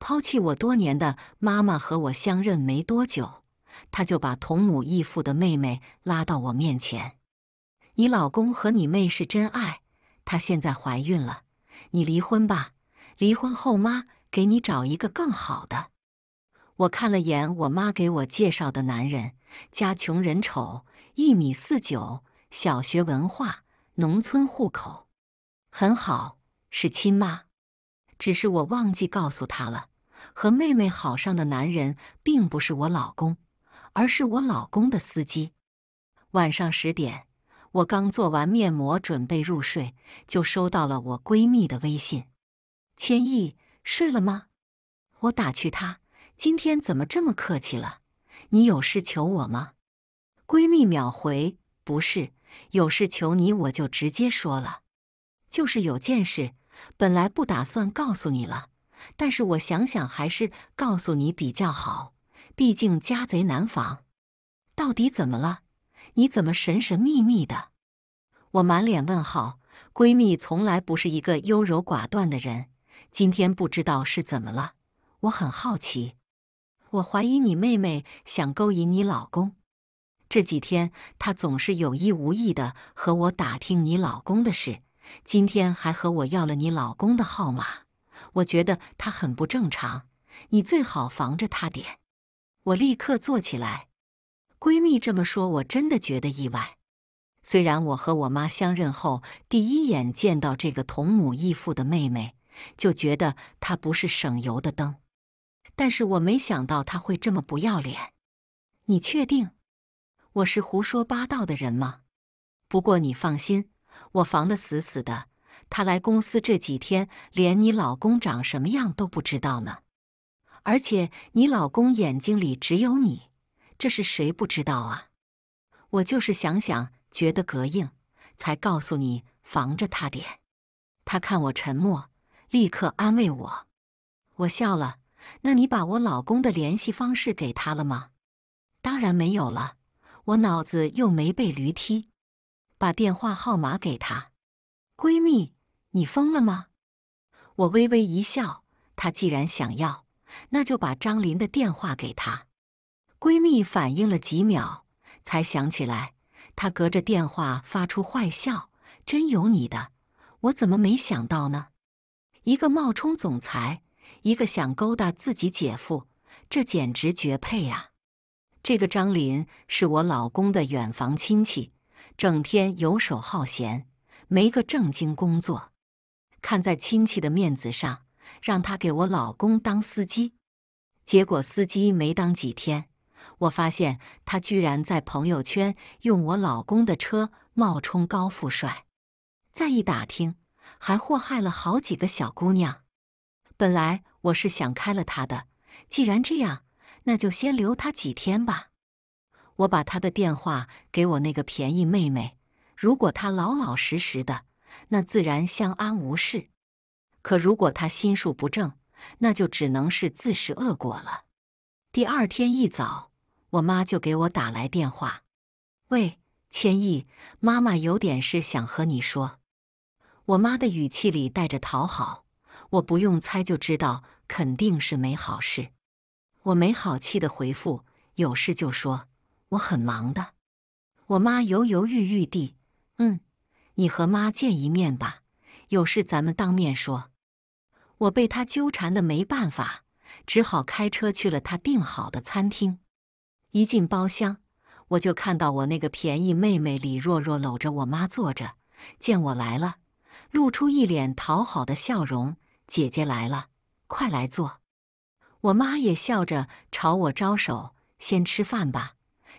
抛弃我多年的妈妈和我相认没多久，她就把同母异父的妹妹拉到我面前：“你老公和你妹是真爱，她现在怀孕了，你离婚吧，离婚后妈给你找一个更好的。”我看了眼我妈给我介绍的男人：家穷人丑，一米四九，小学文化，农村户口，很好，是亲妈，只是我忘记告诉他了。和妹妹好上的男人并不是我老公，而是我老公的司机。晚上十点，我刚做完面膜，准备入睡，就收到了我闺蜜的微信：“千亿睡了吗？”我打趣她：“今天怎么这么客气了？你有事求我吗？”闺蜜秒回：“不是，有事求你，我就直接说了，就是有件事，本来不打算告诉你了。”但是我想想，还是告诉你比较好，毕竟家贼难防。到底怎么了？你怎么神神秘秘的？我满脸问号。闺蜜从来不是一个优柔寡断的人，今天不知道是怎么了，我很好奇。我怀疑你妹妹想勾引你老公。这几天她总是有意无意的和我打听你老公的事，今天还和我要了你老公的号码。我觉得她很不正常，你最好防着她点。我立刻坐起来，闺蜜这么说，我真的觉得意外。虽然我和我妈相认后，第一眼见到这个同母异父的妹妹，就觉得她不是省油的灯，但是我没想到她会这么不要脸。你确定我是胡说八道的人吗？不过你放心，我防得死死的。他来公司这几天，连你老公长什么样都不知道呢。而且你老公眼睛里只有你，这是谁不知道啊？我就是想想觉得膈应，才告诉你防着他点。他看我沉默，立刻安慰我。我笑了。那你把我老公的联系方式给他了吗？当然没有了，我脑子又没被驴踢。把电话号码给他，闺蜜。你疯了吗？我微微一笑。他既然想要，那就把张林的电话给他。闺蜜反应了几秒，才想起来。她隔着电话发出坏笑：“真有你的！我怎么没想到呢？一个冒充总裁，一个想勾搭自己姐夫，这简直绝配啊！”这个张林是我老公的远房亲戚，整天游手好闲，没个正经工作。看在亲戚的面子上，让他给我老公当司机。结果司机没当几天，我发现他居然在朋友圈用我老公的车冒充高富帅。再一打听，还祸害了好几个小姑娘。本来我是想开了他的，既然这样，那就先留他几天吧。我把他的电话给我那个便宜妹妹，如果他老老实实的。那自然相安无事。可如果他心术不正，那就只能是自食恶果了。第二天一早，我妈就给我打来电话：“喂，千亿，妈妈有点事想和你说。”我妈的语气里带着讨好，我不用猜就知道肯定是没好事。我没好气地回复：“有事就说，我很忙的。”我妈犹犹豫豫地：“嗯。”你和妈见一面吧，有事咱们当面说。我被他纠缠的没办法，只好开车去了他订好的餐厅。一进包厢，我就看到我那个便宜妹妹李若若搂着我妈坐着，见我来了，露出一脸讨好的笑容：“姐姐来了，快来坐。”我妈也笑着朝我招手：“先吃饭吧，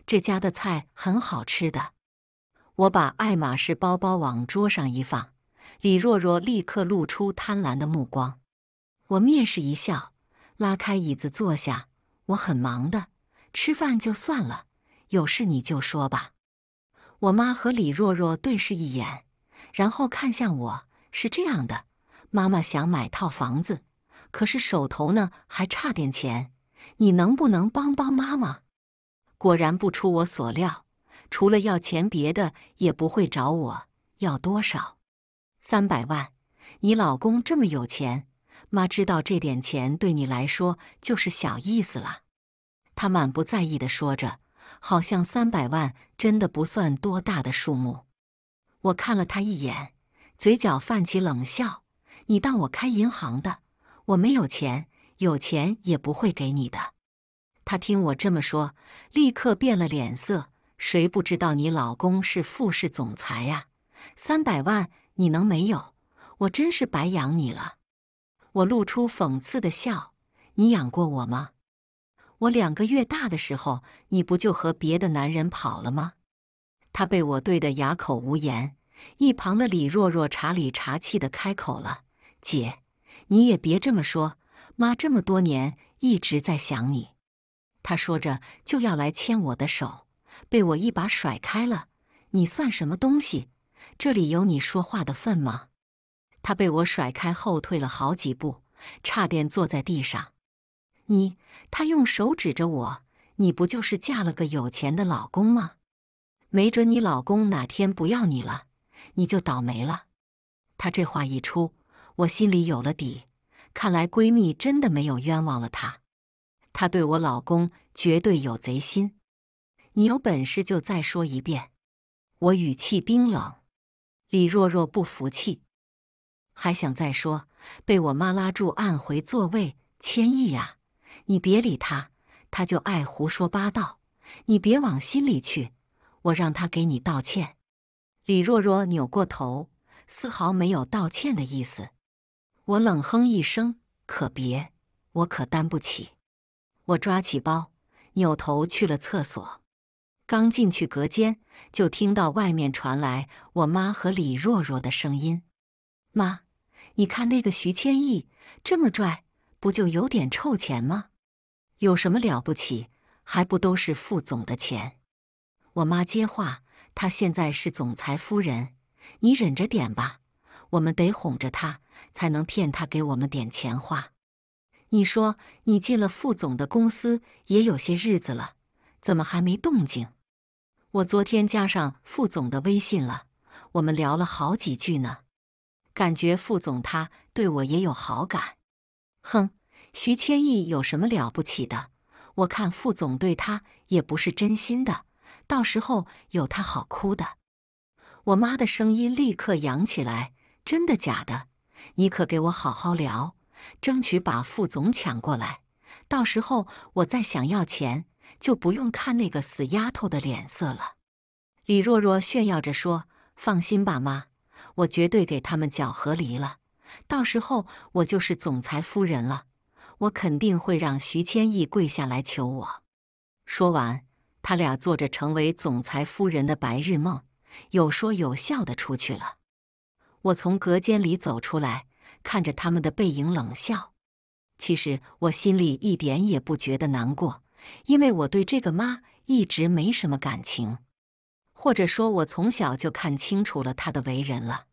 这家的菜很好吃的。”我把爱马仕包包往桌上一放，李若若立刻露出贪婪的目光。我蔑视一笑，拉开椅子坐下。我很忙的，吃饭就算了，有事你就说吧。我妈和李若若对视一眼，然后看向我。是这样的，妈妈想买套房子，可是手头呢还差点钱，你能不能帮帮妈妈？果然不出我所料。除了要钱，别的也不会找我要多少。三百万，你老公这么有钱，妈知道这点钱对你来说就是小意思了。他满不在意地说着，好像三百万真的不算多大的数目。我看了他一眼，嘴角泛起冷笑：“你当我开银行的？我没有钱，有钱也不会给你的。”他听我这么说，立刻变了脸色。谁不知道你老公是富氏总裁呀？三百万你能没有？我真是白养你了！我露出讽刺的笑。你养过我吗？我两个月大的时候，你不就和别的男人跑了吗？他被我怼得哑口无言。一旁的李若若茶里茶气的开口了：“姐，你也别这么说，妈这么多年一直在想你。”她说着就要来牵我的手。被我一把甩开了！你算什么东西？这里有你说话的份吗？她被我甩开，后退了好几步，差点坐在地上。你……她用手指着我：“你不就是嫁了个有钱的老公吗？没准你老公哪天不要你了，你就倒霉了。”她这话一出，我心里有了底。看来闺蜜真的没有冤枉了她。她对我老公绝对有贼心。你有本事就再说一遍，我语气冰冷。李若若不服气，还想再说，被我妈拉住，按回座位。千亿呀，你别理他，他就爱胡说八道，你别往心里去。我让他给你道歉。李若若扭过头，丝毫没有道歉的意思。我冷哼一声：“可别，我可担不起。”我抓起包，扭头去了厕所。刚进去隔间，就听到外面传来我妈和李若若的声音：“妈，你看那个徐千亿这么拽，不就有点臭钱吗？有什么了不起？还不都是副总的钱？”我妈接话：“她现在是总裁夫人，你忍着点吧，我们得哄着她，才能骗她给我们点钱花。你说你进了副总的公司也有些日子了，怎么还没动静？”我昨天加上副总的微信了，我们聊了好几句呢，感觉副总他对我也有好感。哼，徐千亿有什么了不起的？我看副总对他也不是真心的，到时候有他好哭的。我妈的声音立刻扬起来：“真的假的？你可给我好好聊，争取把副总抢过来，到时候我再想要钱。”就不用看那个死丫头的脸色了。”李若若炫耀着说，“放心吧，妈，我绝对给他们搅和离了。到时候我就是总裁夫人了，我肯定会让徐千亿跪下来求我。”说完，他俩做着成为总裁夫人的白日梦，有说有笑的出去了。我从隔间里走出来，看着他们的背影冷笑。其实我心里一点也不觉得难过。因为我对这个妈一直没什么感情，或者说，我从小就看清楚了她的为人了。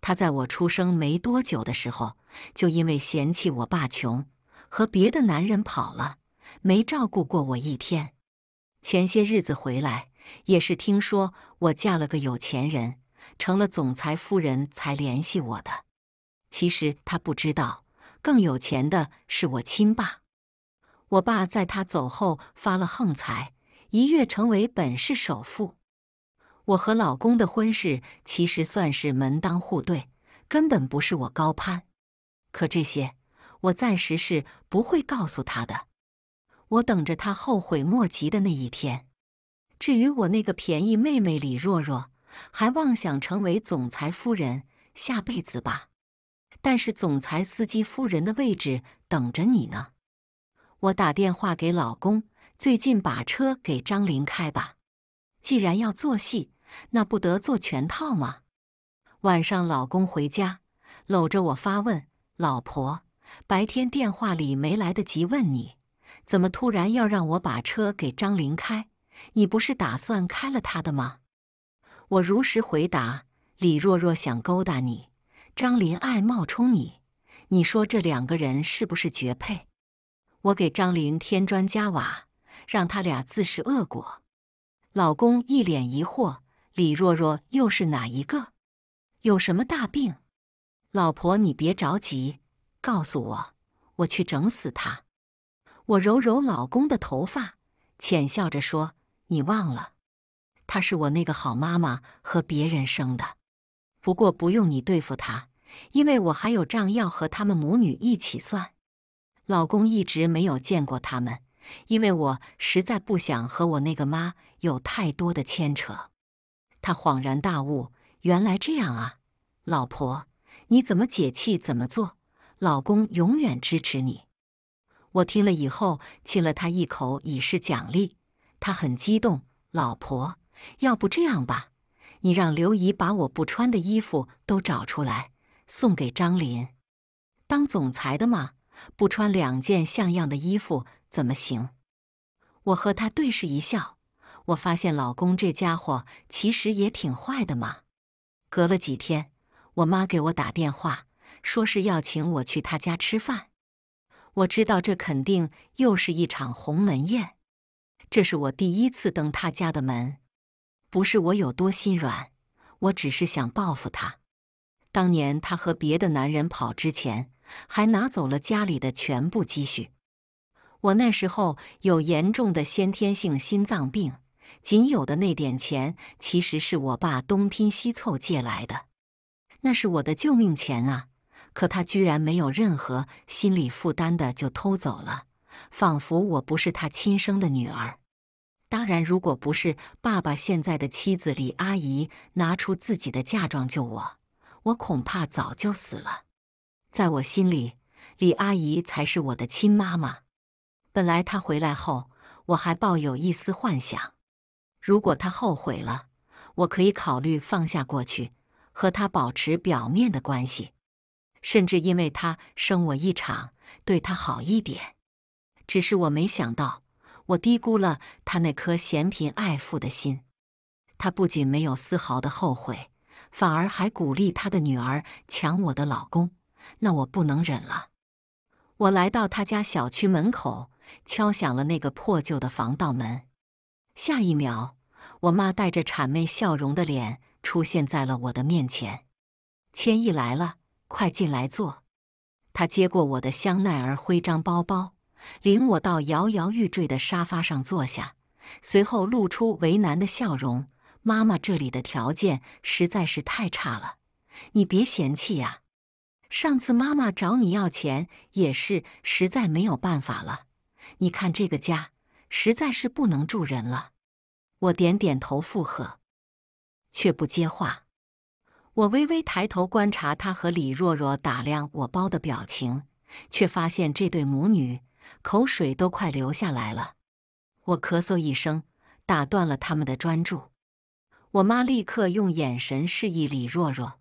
她在我出生没多久的时候，就因为嫌弃我爸穷，和别的男人跑了，没照顾过我一天。前些日子回来，也是听说我嫁了个有钱人，成了总裁夫人才联系我的。其实他不知道，更有钱的是我亲爸。我爸在他走后发了横财，一跃成为本市首富。我和老公的婚事其实算是门当户对，根本不是我高攀。可这些我暂时是不会告诉他的。我等着他后悔莫及的那一天。至于我那个便宜妹妹李若若，还妄想成为总裁夫人，下辈子吧。但是总裁司机夫人的位置等着你呢。我打电话给老公，最近把车给张林开吧。既然要做戏，那不得做全套吗？晚上老公回家，搂着我发问：“老婆，白天电话里没来得及问你，怎么突然要让我把车给张林开？你不是打算开了他的吗？”我如实回答：“李若若想勾搭你，张林爱冒充你，你说这两个人是不是绝配？”我给张林添砖加瓦，让他俩自食恶果。老公一脸疑惑：“李若若又是哪一个？有什么大病？”老婆，你别着急，告诉我，我去整死他。我揉揉老公的头发，浅笑着说：“你忘了，他是我那个好妈妈和别人生的。不过不用你对付他，因为我还有账要和他们母女一起算。”老公一直没有见过他们，因为我实在不想和我那个妈有太多的牵扯。他恍然大悟，原来这样啊！老婆，你怎么解气怎么做？老公永远支持你。我听了以后亲了他一口，以示奖励。他很激动，老婆，要不这样吧，你让刘姨把我不穿的衣服都找出来，送给张林，当总裁的嘛。不穿两件像样的衣服怎么行？我和他对视一笑，我发现老公这家伙其实也挺坏的嘛。隔了几天，我妈给我打电话，说是要请我去她家吃饭。我知道这肯定又是一场鸿门宴。这是我第一次登她家的门，不是我有多心软，我只是想报复她。当年她和别的男人跑之前。还拿走了家里的全部积蓄。我那时候有严重的先天性心脏病，仅有的那点钱其实是我爸东拼西凑借来的，那是我的救命钱啊！可他居然没有任何心理负担的就偷走了，仿佛我不是他亲生的女儿。当然，如果不是爸爸现在的妻子李阿姨拿出自己的嫁妆救我，我恐怕早就死了。在我心里，李阿姨才是我的亲妈妈。本来她回来后，我还抱有一丝幻想，如果她后悔了，我可以考虑放下过去，和她保持表面的关系，甚至因为她生我一场，对她好一点。只是我没想到，我低估了她那颗嫌贫爱富的心。她不仅没有丝毫的后悔，反而还鼓励她的女儿抢我的老公。那我不能忍了，我来到他家小区门口，敲响了那个破旧的防盗门。下一秒，我妈带着谄媚笑容的脸出现在了我的面前：“千亿来了，快进来坐。”她接过我的香奈儿徽章包包，领我到摇摇欲坠的沙发上坐下，随后露出为难的笑容：“妈妈这里的条件实在是太差了，你别嫌弃呀。”上次妈妈找你要钱也是实在没有办法了。你看这个家实在是不能住人了。我点点头附和，却不接话。我微微抬头观察她和李若若打量我包的表情，却发现这对母女口水都快流下来了。我咳嗽一声，打断了他们的专注。我妈立刻用眼神示意李若若。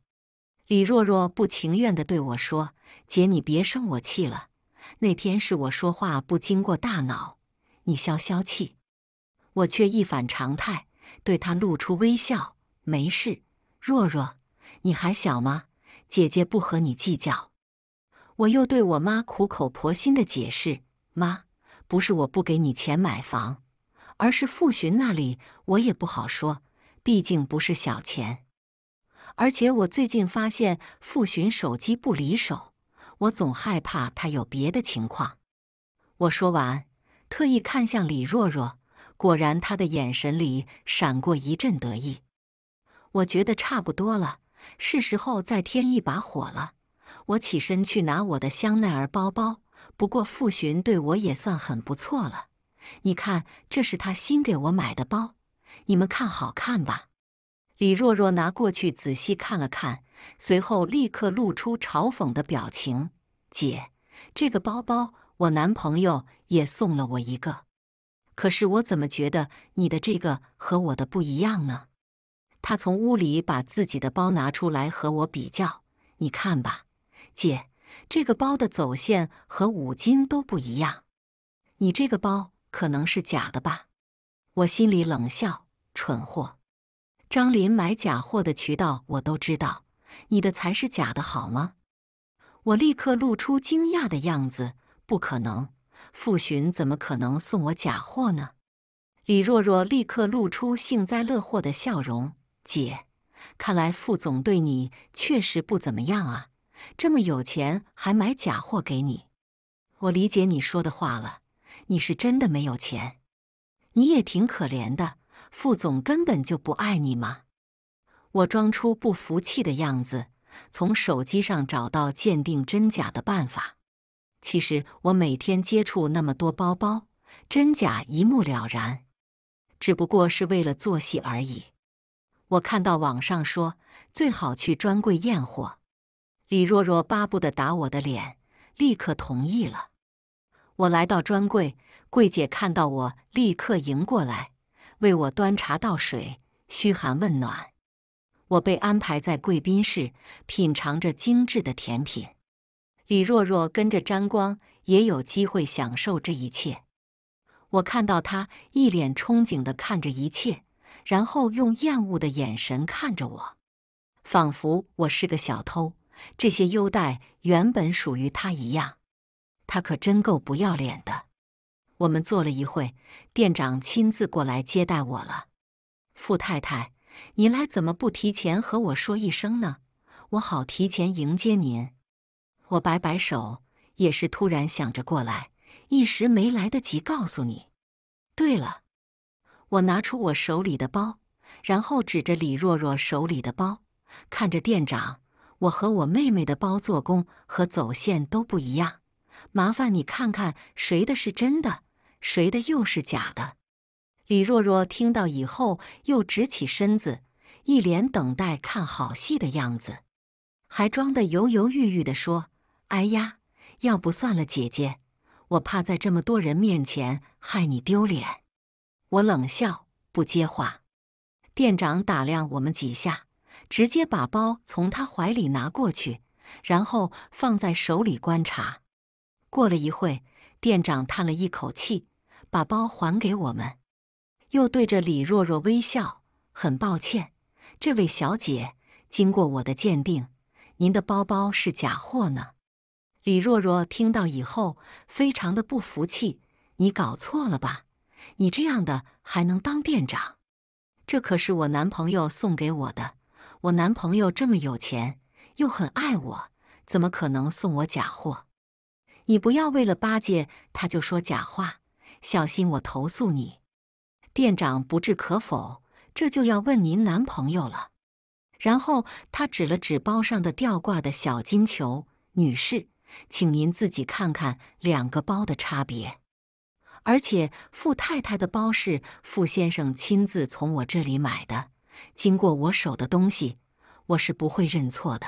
李若若不情愿地对我说：“姐，你别生我气了，那天是我说话不经过大脑，你消消气。”我却一反常态，对她露出微笑：“没事，若若，你还小吗？姐姐不和你计较。”我又对我妈苦口婆心地解释：“妈，不是我不给你钱买房，而是傅寻那里我也不好说，毕竟不是小钱。”而且我最近发现傅寻手机不离手，我总害怕他有别的情况。我说完，特意看向李若若，果然他的眼神里闪过一阵得意。我觉得差不多了，是时候再添一把火了。我起身去拿我的香奈儿包包，不过傅寻对我也算很不错了。你看，这是他新给我买的包，你们看好看吧。李若若拿过去仔细看了看，随后立刻露出嘲讽的表情：“姐，这个包包我男朋友也送了我一个，可是我怎么觉得你的这个和我的不一样呢？”她从屋里把自己的包拿出来和我比较：“你看吧，姐，这个包的走线和五金都不一样，你这个包可能是假的吧？”我心里冷笑：“蠢货。”张林买假货的渠道我都知道，你的才是假的，好吗？我立刻露出惊讶的样子，不可能，傅寻怎么可能送我假货呢？李若若立刻露出幸灾乐祸的笑容，姐，看来傅总对你确实不怎么样啊，这么有钱还买假货给你。我理解你说的话了，你是真的没有钱，你也挺可怜的。副总根本就不爱你吗？我装出不服气的样子，从手机上找到鉴定真假的办法。其实我每天接触那么多包包，真假一目了然，只不过是为了做戏而已。我看到网上说最好去专柜验货，李若若巴不得打我的脸，立刻同意了。我来到专柜，柜姐看到我立刻迎过来。为我端茶倒水，嘘寒问暖。我被安排在贵宾室，品尝着精致的甜品。李若若跟着沾光，也有机会享受这一切。我看到他一脸憧憬地看着一切，然后用厌恶的眼神看着我，仿佛我是个小偷。这些优待原本属于他一样。他可真够不要脸的。我们坐了一会，店长亲自过来接待我了。傅太太，您来怎么不提前和我说一声呢？我好提前迎接您。我摆摆手，也是突然想着过来，一时没来得及告诉你。对了，我拿出我手里的包，然后指着李若若手里的包，看着店长，我和我妹妹的包做工和走线都不一样，麻烦你看看谁的是真的。谁的又是假的？李若若听到以后，又直起身子，一脸等待看好戏的样子，还装得犹犹豫豫地说：“哎呀，要不算了，姐姐，我怕在这么多人面前害你丢脸。”我冷笑，不接话。店长打量我们几下，直接把包从他怀里拿过去，然后放在手里观察。过了一会，店长叹了一口气。把包还给我们，又对着李若若微笑。很抱歉，这位小姐，经过我的鉴定，您的包包是假货呢。李若若听到以后，非常的不服气：“你搞错了吧？你这样的还能当店长？这可是我男朋友送给我的。我男朋友这么有钱，又很爱我，怎么可能送我假货？你不要为了巴结他就说假话。”小心，我投诉你！店长不置可否，这就要问您男朋友了。然后他指了指包上的吊挂的小金球，女士，请您自己看看两个包的差别。而且傅太太的包是傅先生亲自从我这里买的，经过我手的东西，我是不会认错的。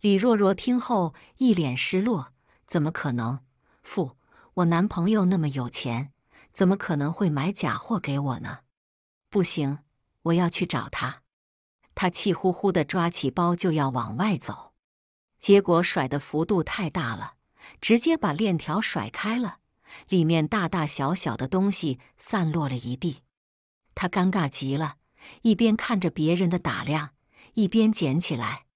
李若若听后一脸失落，怎么可能？傅。我男朋友那么有钱，怎么可能会买假货给我呢？不行，我要去找他！他气呼呼的抓起包就要往外走，结果甩的幅度太大了，直接把链条甩开了，里面大大小小的东西散落了一地。他尴尬极了，一边看着别人的打量，一边捡起来。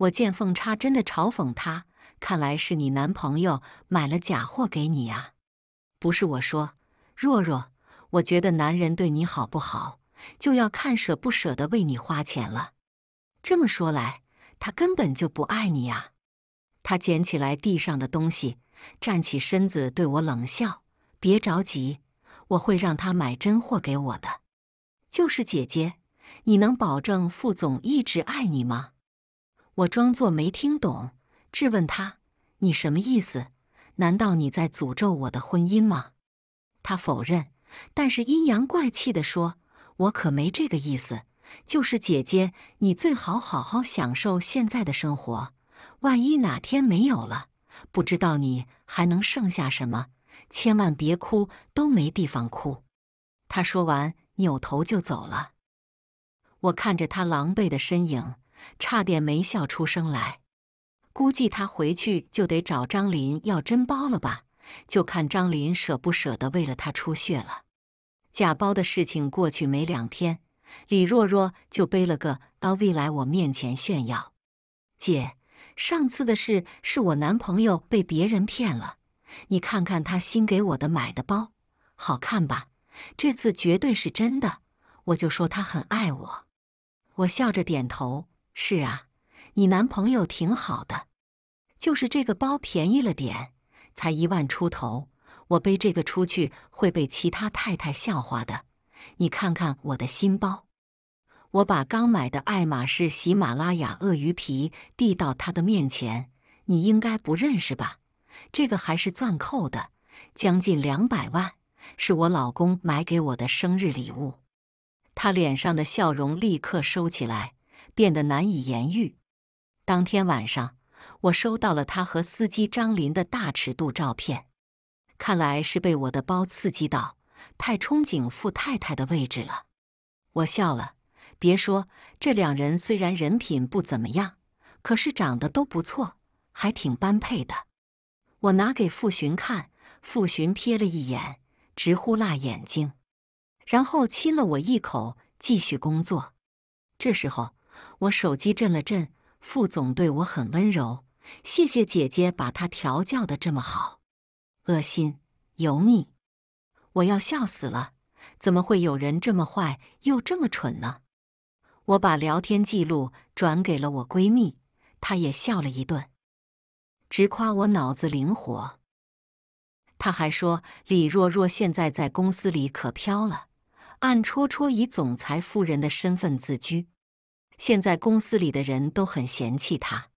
我见缝插针的嘲讽他。看来是你男朋友买了假货给你啊！不是我说，若若，我觉得男人对你好不好，就要看舍不舍得为你花钱了。这么说来，他根本就不爱你呀！他捡起来地上的东西，站起身子，对我冷笑：“别着急，我会让他买真货给我的。”就是姐姐，你能保证副总一直爱你吗？我装作没听懂。质问他：“你什么意思？难道你在诅咒我的婚姻吗？”他否认，但是阴阳怪气地说：“我可没这个意思。就是姐姐，你最好好好享受现在的生活，万一哪天没有了，不知道你还能剩下什么。千万别哭，都没地方哭。”他说完，扭头就走了。我看着他狼狈的身影，差点没笑出声来。估计他回去就得找张林要真包了吧，就看张林舍不舍得为了他出血了。假包的事情过去没两天，李若若就背了个 LV 来我面前炫耀：“姐，上次的事是我男朋友被别人骗了，你看看他新给我的买的包，好看吧？这次绝对是真的，我就说他很爱我。”我笑着点头：“是啊，你男朋友挺好的。”就是这个包便宜了点，才一万出头。我背这个出去会被其他太太笑话的。你看看我的新包，我把刚买的爱马仕喜马拉雅鳄鱼皮递到她的面前。你应该不认识吧？这个还是钻扣的，将近两百万，是我老公买给我的生日礼物。她脸上的笑容立刻收起来，变得难以言喻。当天晚上。我收到了他和司机张林的大尺度照片，看来是被我的包刺激到，太憧憬傅太太的位置了。我笑了，别说这两人虽然人品不怎么样，可是长得都不错，还挺般配的。我拿给傅寻看，傅寻瞥了一眼，直呼辣眼睛，然后亲了我一口，继续工作。这时候我手机震了震，副总对我很温柔。谢谢姐姐把她调教的这么好，恶心油腻，我要笑死了！怎么会有人这么坏又这么蠢呢？我把聊天记录转给了我闺蜜，她也笑了一顿，直夸我脑子灵活。她还说李若若现在在公司里可飘了，暗戳戳以总裁夫人的身份自居，现在公司里的人都很嫌弃她。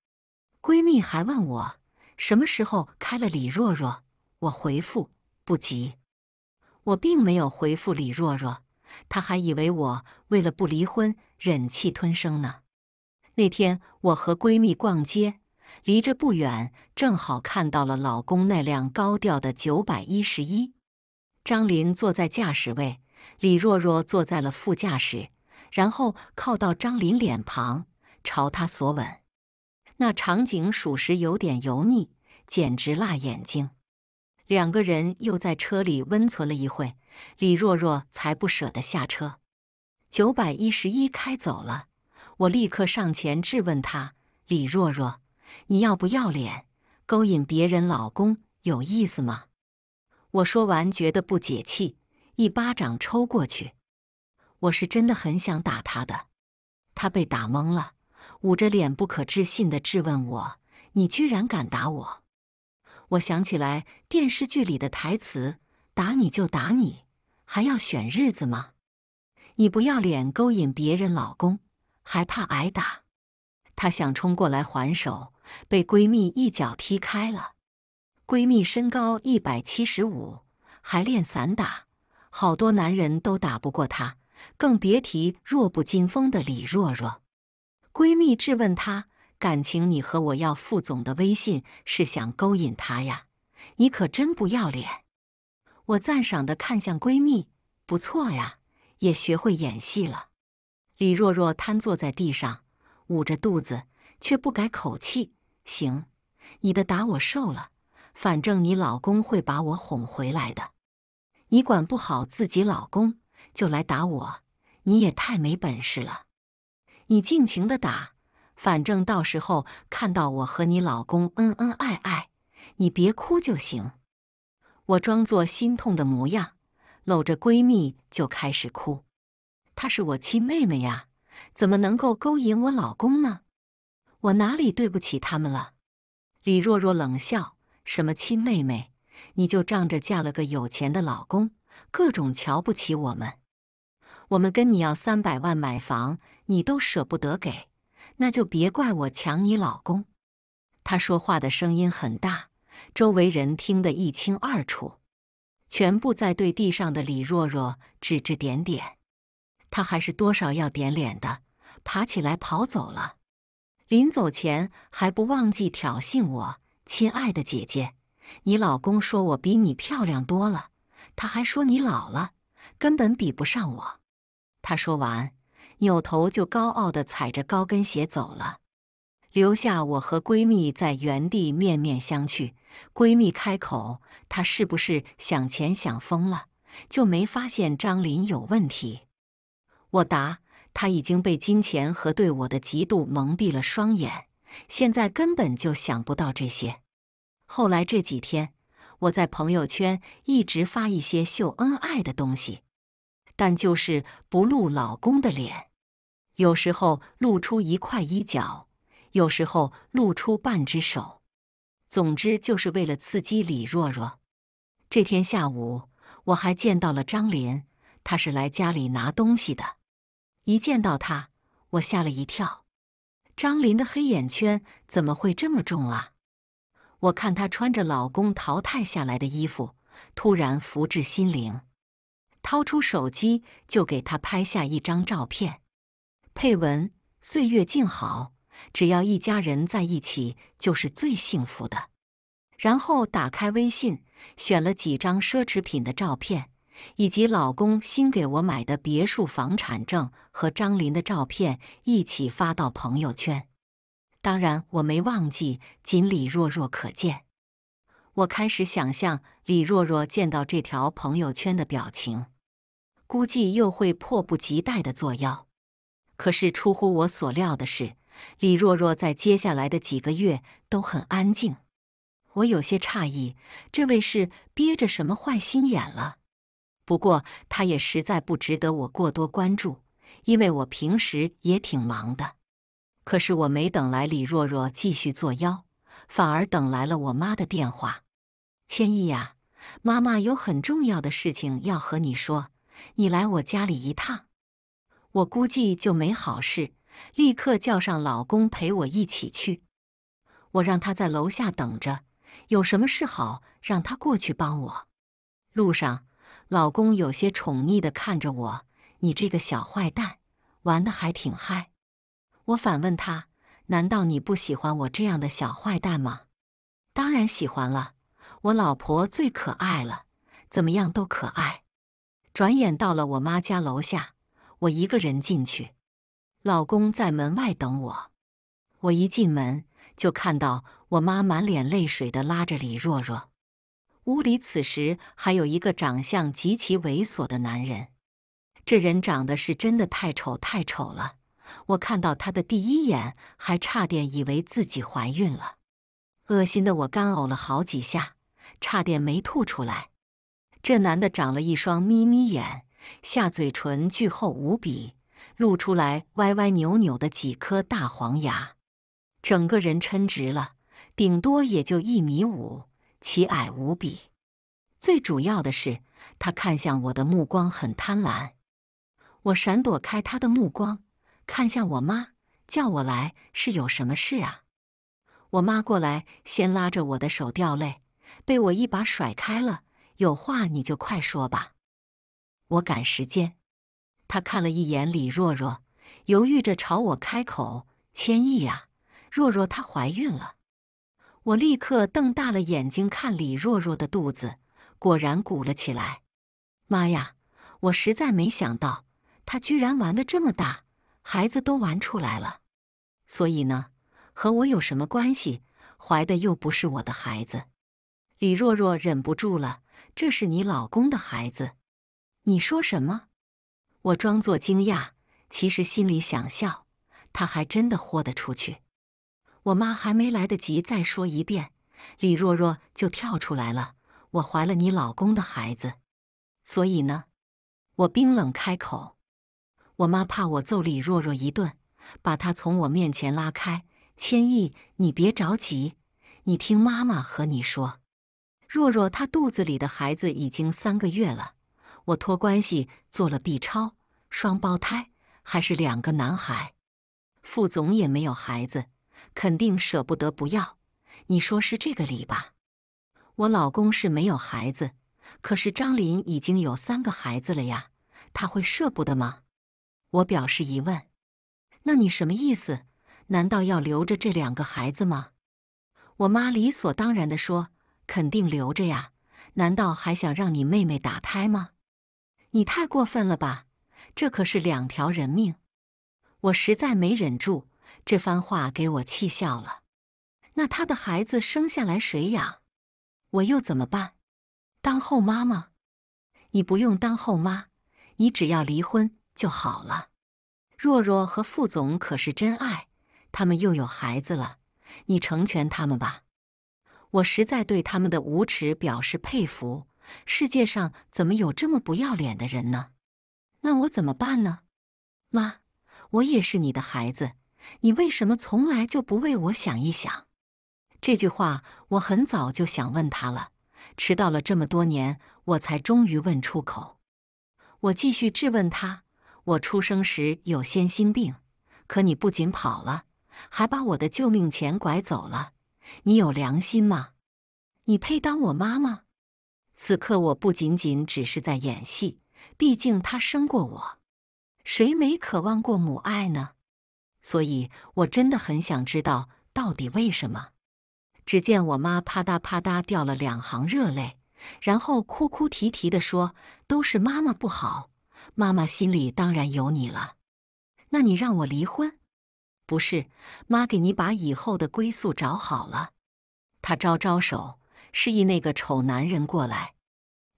闺蜜还问我什么时候开了李若若，我回复不急。我并没有回复李若若，她还以为我为了不离婚忍气吞声呢。那天我和闺蜜逛街，离这不远，正好看到了老公那辆高调的九百一十一。张林坐在驾驶位，李若若坐在了副驾驶，然后靠到张林脸旁，朝他索吻。那场景属实有点油腻，简直辣眼睛。两个人又在车里温存了一会，李若若才不舍得下车。九百一十一开走了，我立刻上前质问他：“李若若，你要不要脸？勾引别人老公有意思吗？”我说完觉得不解气，一巴掌抽过去。我是真的很想打他的，他被打懵了。捂着脸，不可置信地质问我：“你居然敢打我！”我想起来电视剧里的台词：“打你就打你，还要选日子吗？”你不要脸，勾引别人老公，还怕挨打？她想冲过来还手，被闺蜜一脚踢开了。闺蜜身高一百七十五，还练散打，好多男人都打不过她，更别提弱不禁风的李若若。闺蜜质问她：“感情你和我要副总的微信是想勾引他呀？你可真不要脸！”我赞赏的看向闺蜜：“不错呀，也学会演戏了。”李若若瘫坐在地上，捂着肚子，却不改口气：“行，你的打我受了，反正你老公会把我哄回来的。你管不好自己老公，就来打我，你也太没本事了。”你尽情的打，反正到时候看到我和你老公恩恩爱爱，你别哭就行。我装作心痛的模样，搂着闺蜜就开始哭。她是我亲妹妹呀，怎么能够勾引我老公呢？我哪里对不起他们了？李若若冷笑：“什么亲妹妹？你就仗着嫁了个有钱的老公，各种瞧不起我们。”我们跟你要三百万买房，你都舍不得给，那就别怪我抢你老公。他说话的声音很大，周围人听得一清二楚，全部在对地上的李若若指指点点。她还是多少要点脸的，爬起来跑走了。临走前还不忘记挑衅我：“亲爱的姐姐，你老公说我比你漂亮多了，他还说你老了，根本比不上我。”她说完，扭头就高傲的踩着高跟鞋走了，留下我和闺蜜在原地面面相觑。闺蜜开口：“她是不是想钱想疯了，就没发现张林有问题？”我答：“她已经被金钱和对我的嫉妒蒙蔽了双眼，现在根本就想不到这些。”后来这几天，我在朋友圈一直发一些秀恩爱的东西。但就是不露老公的脸，有时候露出一块衣角，有时候露出半只手，总之就是为了刺激李若若。这天下午，我还见到了张林，他是来家里拿东西的。一见到他，我吓了一跳，张林的黑眼圈怎么会这么重啊？我看他穿着老公淘汰下来的衣服，突然福至心灵。掏出手机就给他拍下一张照片，配文“岁月静好，只要一家人在一起就是最幸福的。”然后打开微信，选了几张奢侈品的照片，以及老公新给我买的别墅房产证和张林的照片一起发到朋友圈。当然，我没忘记仅李若若可见。我开始想象李若若见到这条朋友圈的表情。估计又会迫不及待的作妖，可是出乎我所料的是，李若若在接下来的几个月都很安静，我有些诧异，这位是憋着什么坏心眼了？不过他也实在不值得我过多关注，因为我平时也挺忙的。可是我没等来李若若继续作妖，反而等来了我妈的电话：“千亿呀，妈妈有很重要的事情要和你说。”你来我家里一趟，我估计就没好事。立刻叫上老公陪我一起去，我让他在楼下等着，有什么事好让他过去帮我。路上，老公有些宠溺的看着我：“你这个小坏蛋，玩的还挺嗨。”我反问他：“难道你不喜欢我这样的小坏蛋吗？”“当然喜欢了，我老婆最可爱了，怎么样都可爱。”转眼到了我妈家楼下，我一个人进去，老公在门外等我。我一进门就看到我妈满脸泪水的拉着李若若，屋里此时还有一个长相极其猥琐的男人。这人长得是真的太丑太丑了，我看到他的第一眼还差点以为自己怀孕了，恶心的我干呕了好几下，差点没吐出来。这男的长了一双眯眯眼，下嘴唇巨厚无比，露出来歪歪扭扭的几颗大黄牙，整个人抻直了，顶多也就一米五，奇矮无比。最主要的是，他看向我的目光很贪婪。我闪躲开他的目光，看向我妈，叫我来是有什么事啊？我妈过来，先拉着我的手掉泪，被我一把甩开了。有话你就快说吧，我赶时间。他看了一眼李若若，犹豫着朝我开口：“千亿啊，若若她怀孕了。”我立刻瞪大了眼睛看李若若的肚子，果然鼓了起来。妈呀！我实在没想到，她居然玩的这么大，孩子都玩出来了。所以呢，和我有什么关系？怀的又不是我的孩子。李若若忍不住了。这是你老公的孩子，你说什么？我装作惊讶，其实心里想笑，他还真的豁得出去。我妈还没来得及再说一遍，李若若就跳出来了。我怀了你老公的孩子，所以呢，我冰冷开口。我妈怕我揍李若若一顿，把她从我面前拉开。千亿，你别着急，你听妈妈和你说。若若，她肚子里的孩子已经三个月了，我托关系做了 B 超，双胞胎，还是两个男孩。副总也没有孩子，肯定舍不得不要。你说是这个理吧？我老公是没有孩子，可是张林已经有三个孩子了呀，他会舍不得吗？我表示疑问。那你什么意思？难道要留着这两个孩子吗？我妈理所当然地说。肯定留着呀！难道还想让你妹妹打胎吗？你太过分了吧！这可是两条人命！我实在没忍住，这番话给我气笑了。那他的孩子生下来谁养？我又怎么办？当后妈吗？你不用当后妈，你只要离婚就好了。若若和副总可是真爱，他们又有孩子了，你成全他们吧。我实在对他们的无耻表示佩服。世界上怎么有这么不要脸的人呢？那我怎么办呢？妈，我也是你的孩子，你为什么从来就不为我想一想？这句话我很早就想问他了，迟到了这么多年，我才终于问出口。我继续质问他：我出生时有先心病，可你不仅跑了，还把我的救命钱拐走了。你有良心吗？你配当我妈吗？此刻我不仅仅只是在演戏，毕竟她生过我，谁没渴望过母爱呢？所以，我真的很想知道到底为什么。只见我妈啪嗒啪嗒掉了两行热泪，然后哭哭啼啼的说：“都是妈妈不好，妈妈心里当然有你了。”那你让我离婚？不是，妈给你把以后的归宿找好了。她招招手，示意那个丑男人过来。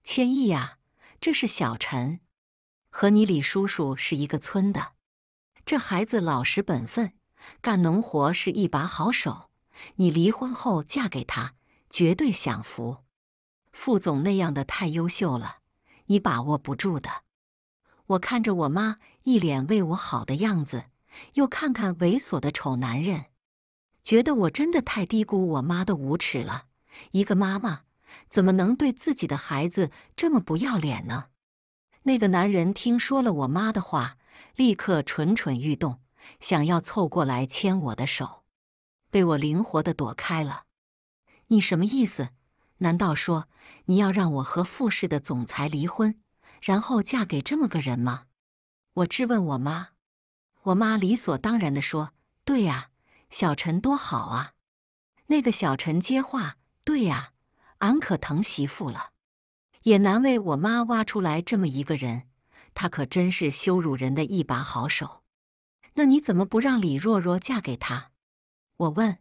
千亿呀，这是小陈，和你李叔叔是一个村的。这孩子老实本分，干农活是一把好手。你离婚后嫁给他，绝对享福。副总那样的太优秀了，你把握不住的。我看着我妈一脸为我好的样子。又看看猥琐的丑男人，觉得我真的太低估我妈的无耻了。一个妈妈怎么能对自己的孩子这么不要脸呢？那个男人听说了我妈的话，立刻蠢蠢欲动，想要凑过来牵我的手，被我灵活的躲开了。你什么意思？难道说你要让我和富氏的总裁离婚，然后嫁给这么个人吗？我质问我妈。我妈理所当然的说：“对呀，小陈多好啊。”那个小陈接话：“对呀，俺可疼媳妇了，也难为我妈挖出来这么一个人，他可真是羞辱人的一把好手。”那你怎么不让李若若嫁给他？我问。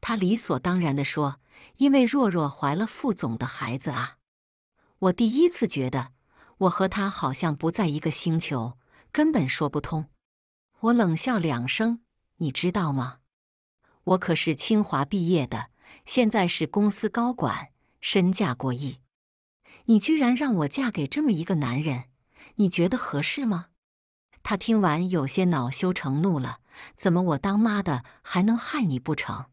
他理所当然的说：“因为若若怀了副总的孩子啊。”我第一次觉得我和他好像不在一个星球，根本说不通。我冷笑两声，你知道吗？我可是清华毕业的，现在是公司高管，身价过亿。你居然让我嫁给这么一个男人，你觉得合适吗？他听完有些恼羞成怒了，怎么我当妈的还能害你不成？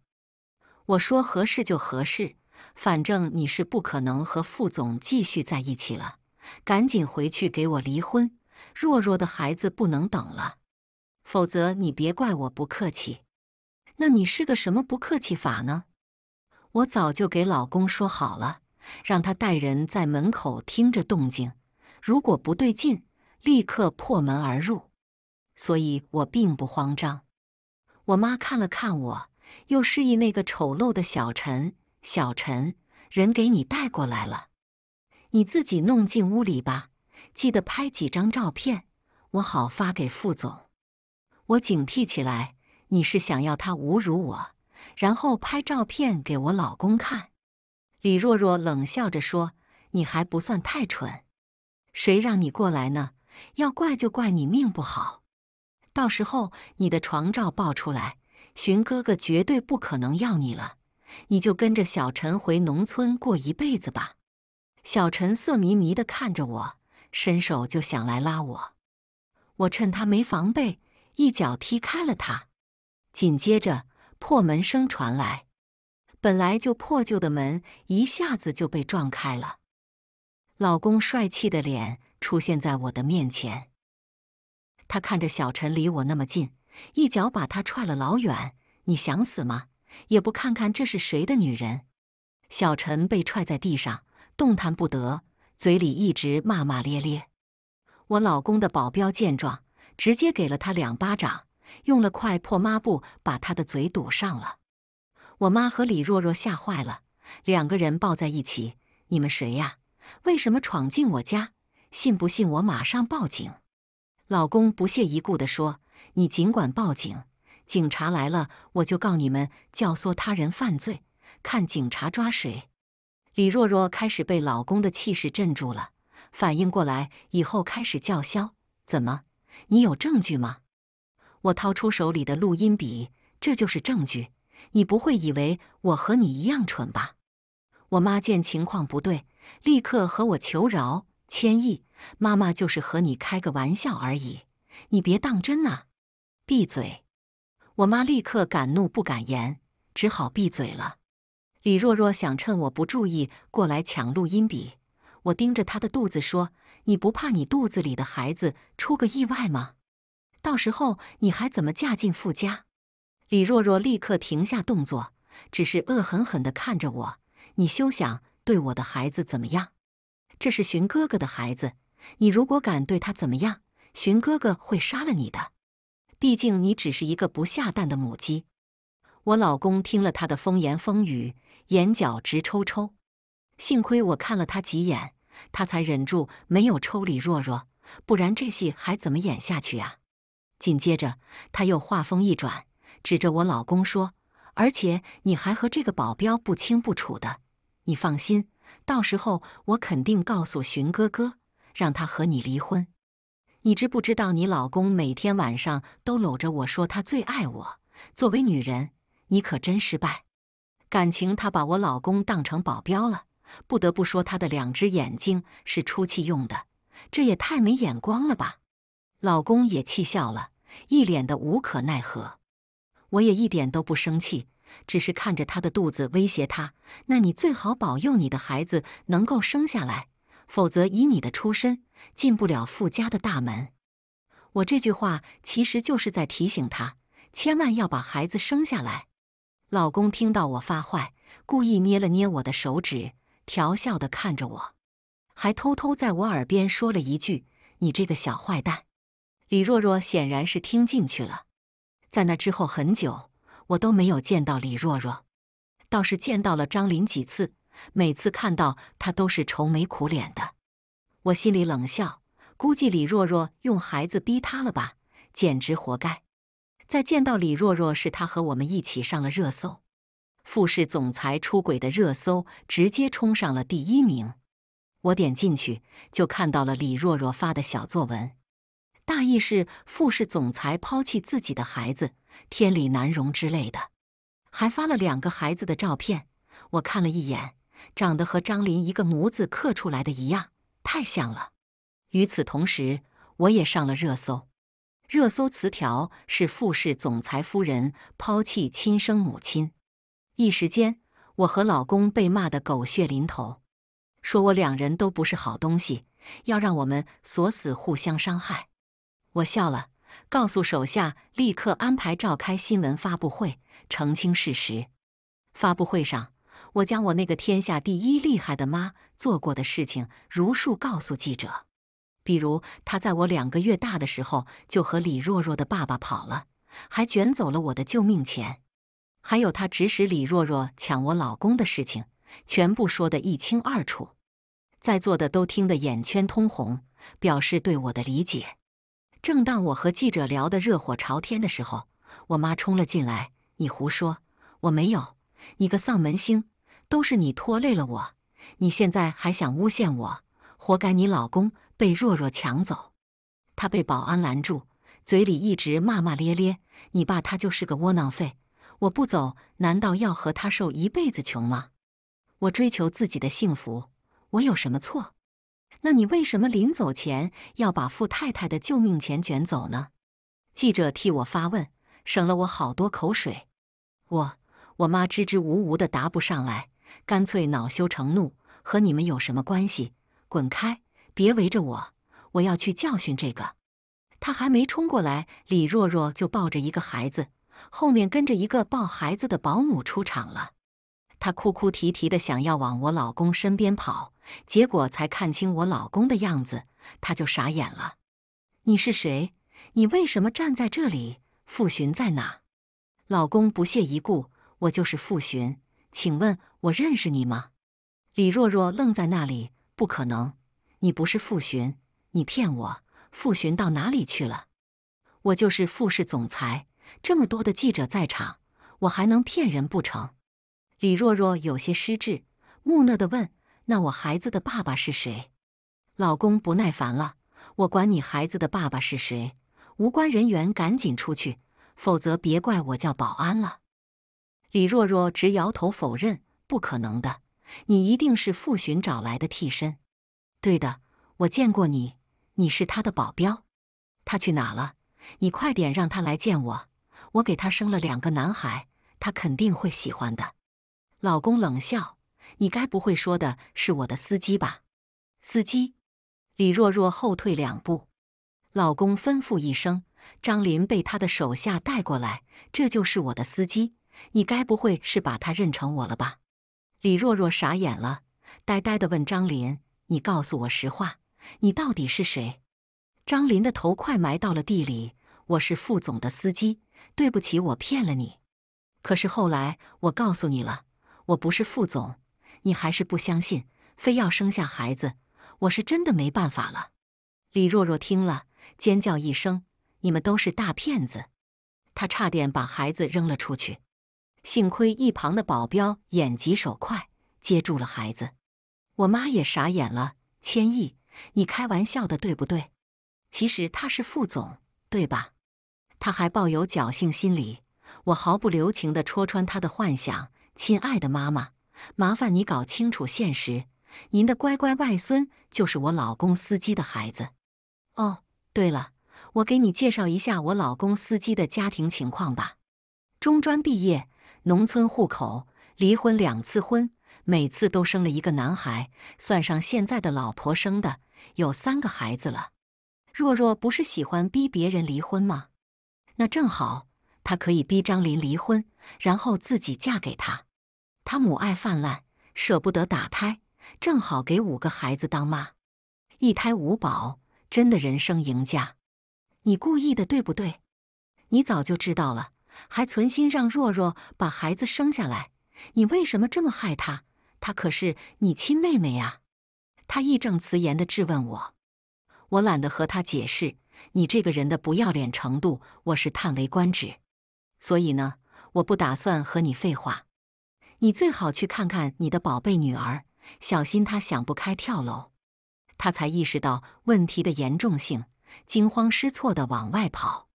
我说合适就合适，反正你是不可能和副总继续在一起了，赶紧回去给我离婚。弱弱的孩子不能等了。否则，你别怪我不客气。那你是个什么不客气法呢？我早就给老公说好了，让他带人在门口听着动静，如果不对劲，立刻破门而入。所以我并不慌张。我妈看了看我，又示意那个丑陋的小陈：“小陈，人给你带过来了，你自己弄进屋里吧。记得拍几张照片，我好发给副总。”我警惕起来，你是想要他侮辱我，然后拍照片给我老公看？李若若冷笑着说：“你还不算太蠢，谁让你过来呢？要怪就怪你命不好。到时候你的床照爆出来，寻哥哥绝对不可能要你了。你就跟着小陈回农村过一辈子吧。”小陈色迷迷地看着我，伸手就想来拉我，我趁他没防备。一脚踢开了他，紧接着破门声传来，本来就破旧的门一下子就被撞开了。老公帅气的脸出现在我的面前，他看着小陈离我那么近，一脚把他踹了老远。你想死吗？也不看看这是谁的女人！小陈被踹在地上，动弹不得，嘴里一直骂骂咧咧。我老公的保镖见状。直接给了他两巴掌，用了块破抹布把他的嘴堵上了。我妈和李若若吓坏了，两个人抱在一起：“你们谁呀？为什么闯进我家？信不信我马上报警？”老公不屑一顾地说：“你尽管报警，警察来了我就告你们教唆他人犯罪，看警察抓谁。”李若若开始被老公的气势镇住了，反应过来以后开始叫嚣：“怎么？”你有证据吗？我掏出手里的录音笔，这就是证据。你不会以为我和你一样蠢吧？我妈见情况不对，立刻和我求饶：“千亿妈妈就是和你开个玩笑而已，你别当真啊！”闭嘴！我妈立刻敢怒不敢言，只好闭嘴了。李若若想趁我不注意过来抢录音笔，我盯着她的肚子说。你不怕你肚子里的孩子出个意外吗？到时候你还怎么嫁进傅家？李若若立刻停下动作，只是恶狠狠的看着我。你休想对我的孩子怎么样！这是寻哥哥的孩子，你如果敢对他怎么样，寻哥哥会杀了你的。毕竟你只是一个不下蛋的母鸡。我老公听了他的风言风语，眼角直抽抽。幸亏我看了他几眼。他才忍住没有抽李若若，不然这戏还怎么演下去啊？紧接着他又话锋一转，指着我老公说：“而且你还和这个保镖不清不楚的，你放心，到时候我肯定告诉寻哥哥，让他和你离婚。你知不知道，你老公每天晚上都搂着我说他最爱我？作为女人，你可真失败，感情他把我老公当成保镖了。”不得不说，她的两只眼睛是出气用的，这也太没眼光了吧！老公也气笑了，一脸的无可奈何。我也一点都不生气，只是看着他的肚子威胁他：“那你最好保佑你的孩子能够生下来，否则以你的出身，进不了富家的大门。”我这句话其实就是在提醒他，千万要把孩子生下来。老公听到我发坏，故意捏了捏我的手指。调笑的看着我，还偷偷在我耳边说了一句：“你这个小坏蛋。”李若若显然是听进去了。在那之后很久，我都没有见到李若若，倒是见到了张林几次。每次看到他都是愁眉苦脸的，我心里冷笑，估计李若若用孩子逼他了吧，简直活该。再见到李若若，是他和我们一起上了热搜。富士总裁出轨的热搜直接冲上了第一名。我点进去就看到了李若若发的小作文，大意是富士总裁抛弃自己的孩子，天理难容之类的。还发了两个孩子的照片，我看了一眼，长得和张林一个模子刻出来的一样，太像了。与此同时，我也上了热搜，热搜词条是富士总裁夫人抛弃亲生母亲。一时间，我和老公被骂得狗血淋头，说我两人都不是好东西，要让我们锁死互相伤害。我笑了，告诉手下立刻安排召开新闻发布会，澄清事实。发布会上，我将我那个天下第一厉害的妈做过的事情如数告诉记者，比如她在我两个月大的时候就和李若若的爸爸跑了，还卷走了我的救命钱。还有他指使李若若抢我老公的事情，全部说得一清二楚，在座的都听得眼圈通红，表示对我的理解。正当我和记者聊得热火朝天的时候，我妈冲了进来：“你胡说！我没有！你个丧门星，都是你拖累了我！你现在还想诬陷我？活该你老公被若若抢走！”他被保安拦住，嘴里一直骂骂咧咧：“你爸他就是个窝囊废。”我不走，难道要和他受一辈子穷吗？我追求自己的幸福，我有什么错？那你为什么临走前要把富太太的救命钱卷走呢？记者替我发问，省了我好多口水。我我妈支支吾吾的答不上来，干脆恼羞成怒：“和你们有什么关系？滚开！别围着我！我要去教训这个。”他还没冲过来，李若若就抱着一个孩子。后面跟着一个抱孩子的保姆出场了，她哭哭啼啼的想要往我老公身边跑，结果才看清我老公的样子，她就傻眼了。你是谁？你为什么站在这里？傅寻在哪？老公不屑一顾，我就是傅寻，请问我认识你吗？李若若愣在那里，不可能，你不是傅寻，你骗我！傅寻到哪里去了？我就是傅氏总裁。这么多的记者在场，我还能骗人不成？李若若有些失智，木讷地问：“那我孩子的爸爸是谁？”老公不耐烦了：“我管你孩子的爸爸是谁？无关人员赶紧出去，否则别怪我叫保安了。”李若若直摇头否认：“不可能的，你一定是傅寻找来的替身。对的，我见过你，你是他的保镖。他去哪了？你快点让他来见我。”我给他生了两个男孩，他肯定会喜欢的。老公冷笑：“你该不会说的是我的司机吧？”司机李若若后退两步。老公吩咐一声：“张林被他的手下带过来，这就是我的司机。你该不会是把他认成我了吧？”李若若傻眼了，呆呆的问张林：“你告诉我实话，你到底是谁？”张林的头快埋到了地里：“我是副总的司机。”对不起，我骗了你。可是后来我告诉你了，我不是副总，你还是不相信，非要生下孩子。我是真的没办法了。李若若听了，尖叫一声：“你们都是大骗子！”她差点把孩子扔了出去，幸亏一旁的保镖眼疾手快，接住了孩子。我妈也傻眼了：“千亿，你开玩笑的对不对？其实他是副总，对吧？”他还抱有侥幸心理，我毫不留情地戳穿他的幻想。亲爱的妈妈，麻烦你搞清楚现实。您的乖乖外孙就是我老公司机的孩子。哦，对了，我给你介绍一下我老公司机的家庭情况吧。中专毕业，农村户口，离婚两次婚，每次都生了一个男孩，算上现在的老婆生的，有三个孩子了。若若不是喜欢逼别人离婚吗？那正好，他可以逼张林离婚，然后自己嫁给他。他母爱泛滥，舍不得打胎，正好给五个孩子当妈，一胎五宝，真的人生赢家。你故意的对不对？你早就知道了，还存心让若若把孩子生下来。你为什么这么害她？她可是你亲妹妹呀！她义正辞严的质问我，我懒得和她解释。你这个人的不要脸程度，我是叹为观止。所以呢，我不打算和你废话。你最好去看看你的宝贝女儿，小心她想不开跳楼。她才意识到问题的严重性，惊慌失措地往外跑。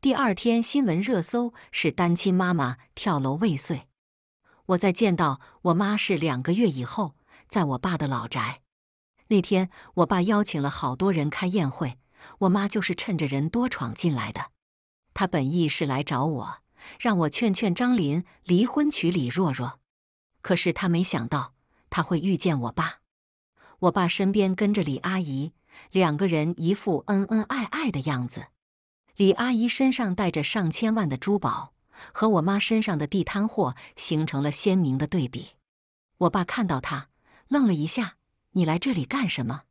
第二天，新闻热搜是单亲妈妈跳楼未遂。我在见到我妈是两个月以后，在我爸的老宅。那天，我爸邀请了好多人开宴会。我妈就是趁着人多闯进来的，她本意是来找我，让我劝劝张林离婚娶李若若。可是她没想到，她会遇见我爸。我爸身边跟着李阿姨，两个人一副恩恩爱爱的样子。李阿姨身上带着上千万的珠宝，和我妈身上的地摊货形成了鲜明的对比。我爸看到她，愣了一下：“你来这里干什么？”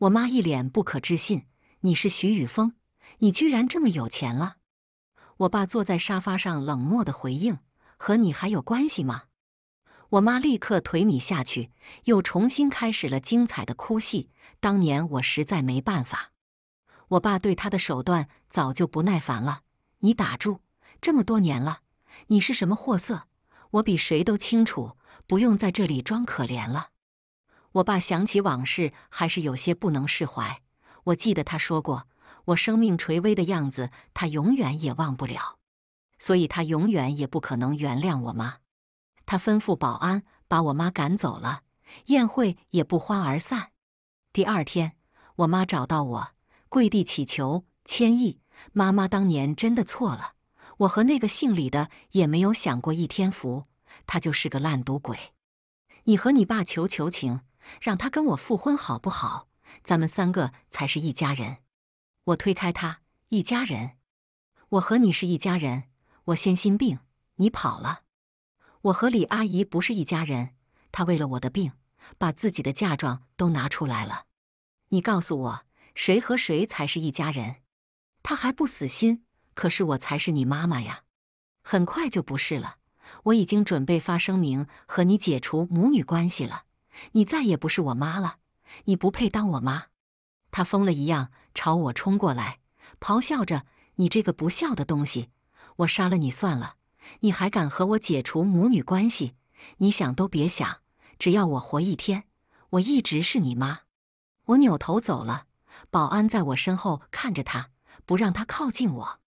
我妈一脸不可置信。你是徐雨峰，你居然这么有钱了！我爸坐在沙发上冷漠地回应：“和你还有关系吗？”我妈立刻腿米下去，又重新开始了精彩的哭戏。当年我实在没办法，我爸对他的手段早就不耐烦了。你打住！这么多年了，你是什么货色？我比谁都清楚，不用在这里装可怜了。我爸想起往事，还是有些不能释怀。我记得他说过，我生命垂危的样子，他永远也忘不了，所以他永远也不可能原谅我妈。他吩咐保安把我妈赶走了，宴会也不欢而散。第二天，我妈找到我，跪地乞求：“千亿，妈妈当年真的错了，我和那个姓李的也没有享过一天福，他就是个烂赌鬼。你和你爸求求情，让他跟我复婚好不好？”咱们三个才是一家人。我推开他，一家人，我和你是一家人。我先心病，你跑了。我和李阿姨不是一家人。她为了我的病，把自己的嫁妆都拿出来了。你告诉我，谁和谁才是一家人？他还不死心。可是我才是你妈妈呀。很快就不是了。我已经准备发声明和你解除母女关系了。你再也不是我妈了。你不配当我妈！她疯了一样朝我冲过来，咆哮着：“你这个不孝的东西，我杀了你算了！你还敢和我解除母女关系？你想都别想！只要我活一天，我一直是你妈！”我扭头走了。保安在我身后看着他，不让他靠近我。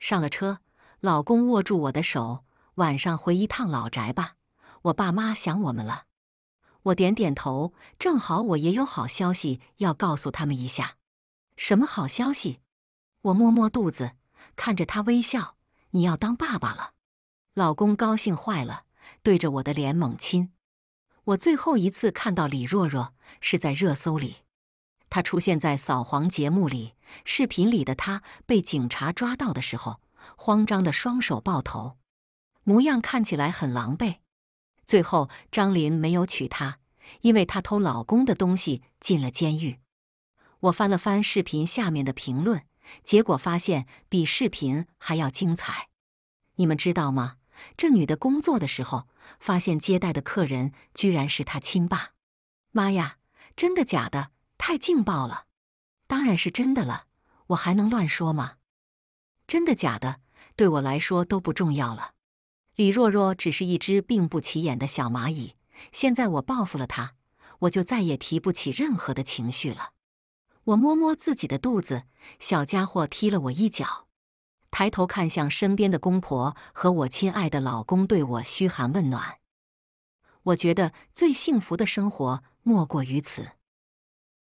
上了车，老公握住我的手：“晚上回一趟老宅吧，我爸妈想我们了。”我点点头，正好我也有好消息要告诉他们一下。什么好消息？我摸摸肚子，看着他微笑。你要当爸爸了，老公高兴坏了，对着我的脸猛亲。我最后一次看到李若若是在热搜里，她出现在扫黄节目里，视频里的她被警察抓到的时候，慌张的双手抱头，模样看起来很狼狈。最后，张林没有娶她，因为她偷老公的东西进了监狱。我翻了翻视频下面的评论，结果发现比视频还要精彩。你们知道吗？这女的工作的时候，发现接待的客人居然是她亲爸！妈呀，真的假的？太劲爆了！当然是真的了，我还能乱说吗？真的假的，对我来说都不重要了。李若若只是一只并不起眼的小蚂蚁，现在我报复了她，我就再也提不起任何的情绪了。我摸摸自己的肚子，小家伙踢了我一脚，抬头看向身边的公婆和我亲爱的老公，对我嘘寒问暖。我觉得最幸福的生活莫过于此。